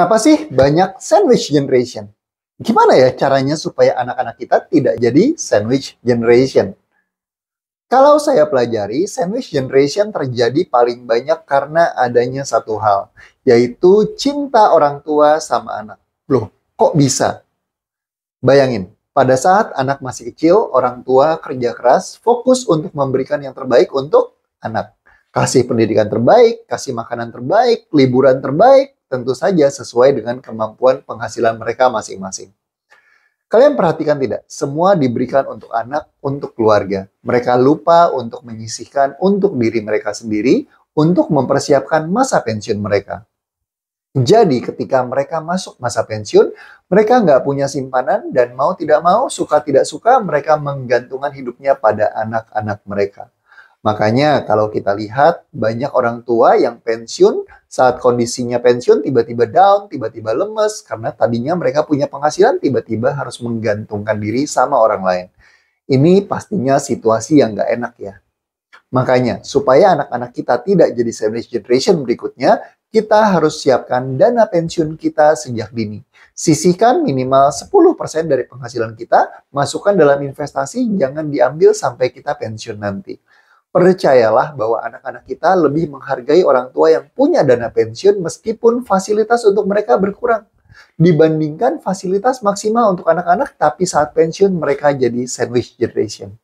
Kenapa sih banyak sandwich generation? Gimana ya caranya supaya anak-anak kita tidak jadi sandwich generation? Kalau saya pelajari, sandwich generation terjadi paling banyak karena adanya satu hal, yaitu cinta orang tua sama anak. Loh, kok bisa? Bayangin, pada saat anak masih kecil, orang tua kerja keras, fokus untuk memberikan yang terbaik untuk anak. Kasih pendidikan terbaik, kasih makanan terbaik, liburan terbaik, tentu saja sesuai dengan kemampuan penghasilan mereka masing-masing. Kalian perhatikan tidak? Semua diberikan untuk anak, untuk keluarga. Mereka lupa untuk menyisihkan untuk diri mereka sendiri untuk mempersiapkan masa pensiun mereka. Jadi ketika mereka masuk masa pensiun, mereka nggak punya simpanan dan mau tidak mau, suka tidak suka, mereka menggantungkan hidupnya pada anak-anak mereka. Makanya kalau kita lihat banyak orang tua yang pensiun saat kondisinya pensiun tiba-tiba down, tiba-tiba lemes karena tadinya mereka punya penghasilan tiba-tiba harus menggantungkan diri sama orang lain. Ini pastinya situasi yang nggak enak ya. Makanya, supaya anak-anak kita tidak jadi sandwich generation berikutnya, kita harus siapkan dana pensiun kita sejak dini. Sisihkan minimal 10% dari penghasilan kita, masukkan dalam investasi, jangan diambil sampai kita pensiun nanti percayalah bahwa anak-anak kita lebih menghargai orang tua yang punya dana pensiun meskipun fasilitas untuk mereka berkurang dibandingkan fasilitas maksimal untuk anak-anak tapi saat pensiun mereka jadi sandwich generation.